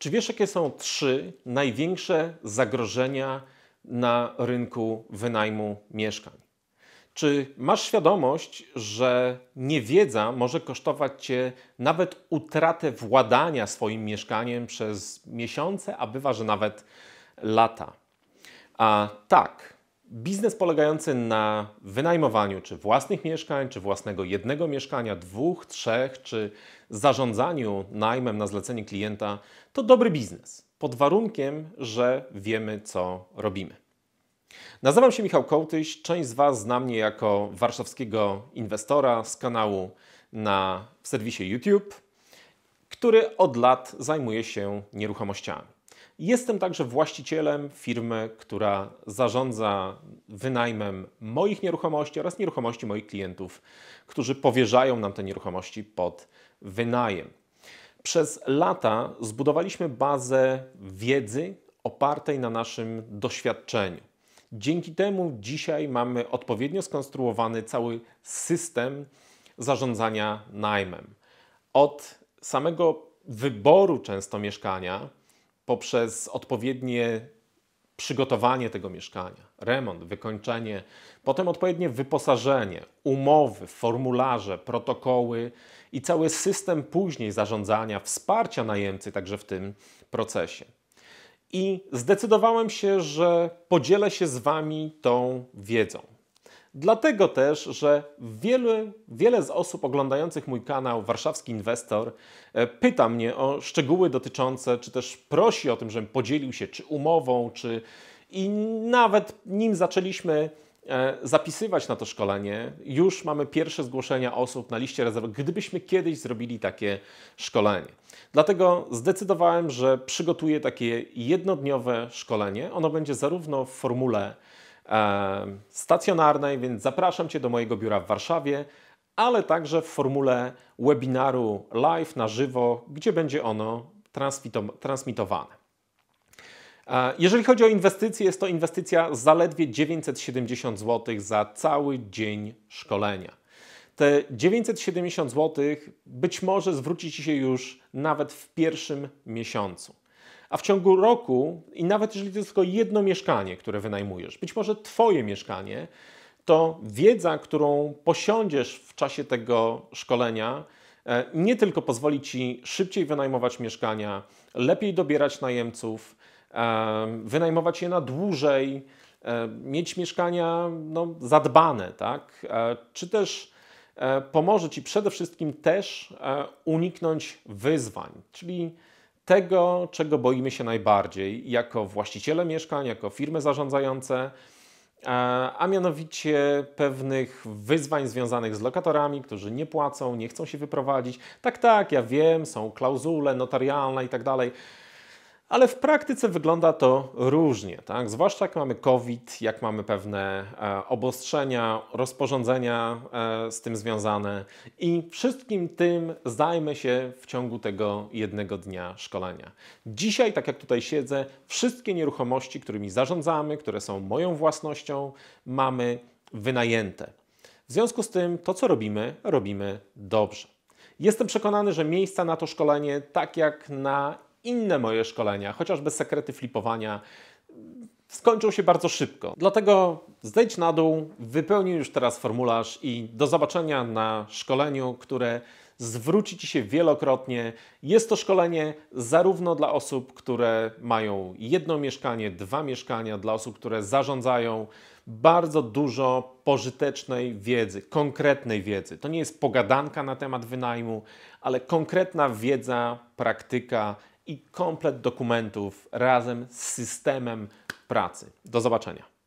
Czy wiesz, jakie są trzy największe zagrożenia na rynku wynajmu mieszkań? Czy masz świadomość, że niewiedza może kosztować cię nawet utratę władania swoim mieszkaniem przez miesiące, a bywa, że nawet lata? A tak, Biznes polegający na wynajmowaniu czy własnych mieszkań, czy własnego jednego mieszkania, dwóch, trzech, czy zarządzaniu najmem na zlecenie klienta, to dobry biznes, pod warunkiem, że wiemy, co robimy. Nazywam się Michał Kołtyś, część z Was zna mnie jako warszawskiego inwestora z kanału na w serwisie YouTube, który od lat zajmuje się nieruchomościami. Jestem także właścicielem firmy, która zarządza wynajmem moich nieruchomości oraz nieruchomości moich klientów, którzy powierzają nam te nieruchomości pod wynajem. Przez lata zbudowaliśmy bazę wiedzy opartej na naszym doświadczeniu. Dzięki temu dzisiaj mamy odpowiednio skonstruowany cały system zarządzania najmem. Od samego wyboru często mieszkania, poprzez odpowiednie przygotowanie tego mieszkania, remont, wykończenie, potem odpowiednie wyposażenie, umowy, formularze, protokoły i cały system później zarządzania, wsparcia najemcy także w tym procesie. I zdecydowałem się, że podzielę się z Wami tą wiedzą. Dlatego też, że wiele z osób oglądających mój kanał Warszawski Inwestor e, pyta mnie o szczegóły dotyczące, czy też prosi o tym, żebym podzielił się czy umową, czy i nawet nim zaczęliśmy e, zapisywać na to szkolenie, już mamy pierwsze zgłoszenia osób na liście rezerw. gdybyśmy kiedyś zrobili takie szkolenie. Dlatego zdecydowałem, że przygotuję takie jednodniowe szkolenie. Ono będzie zarówno w formule stacjonarnej, więc zapraszam Cię do mojego biura w Warszawie, ale także w formule webinaru live na żywo, gdzie będzie ono transmitowane. E, jeżeli chodzi o inwestycje, jest to inwestycja zaledwie 970 zł za cały dzień szkolenia. Te 970 zł być może zwróci Ci się już nawet w pierwszym miesiącu a w ciągu roku, i nawet jeżeli to jest tylko jedno mieszkanie, które wynajmujesz, być może Twoje mieszkanie, to wiedza, którą posiądziesz w czasie tego szkolenia, e, nie tylko pozwoli Ci szybciej wynajmować mieszkania, lepiej dobierać najemców, e, wynajmować je na dłużej, e, mieć mieszkania no, zadbane, tak? czy też pomoże Ci przede wszystkim też uniknąć wyzwań, czyli tego, czego boimy się najbardziej jako właściciele mieszkań, jako firmy zarządzające, e, a mianowicie pewnych wyzwań związanych z lokatorami, którzy nie płacą, nie chcą się wyprowadzić. Tak, tak, ja wiem, są klauzule notarialne i tak dalej ale w praktyce wygląda to różnie, tak? zwłaszcza jak mamy COVID, jak mamy pewne e, obostrzenia, rozporządzenia e, z tym związane i wszystkim tym zajmę się w ciągu tego jednego dnia szkolenia. Dzisiaj, tak jak tutaj siedzę, wszystkie nieruchomości, którymi zarządzamy, które są moją własnością, mamy wynajęte. W związku z tym to, co robimy, robimy dobrze. Jestem przekonany, że miejsca na to szkolenie, tak jak na inne moje szkolenia, chociażby sekrety flipowania, skończą się bardzo szybko. Dlatego zejdź na dół, wypełnij już teraz formularz i do zobaczenia na szkoleniu, które zwróci Ci się wielokrotnie. Jest to szkolenie zarówno dla osób, które mają jedno mieszkanie, dwa mieszkania, dla osób, które zarządzają bardzo dużo pożytecznej wiedzy, konkretnej wiedzy. To nie jest pogadanka na temat wynajmu, ale konkretna wiedza, praktyka i komplet dokumentów razem z systemem pracy. Do zobaczenia.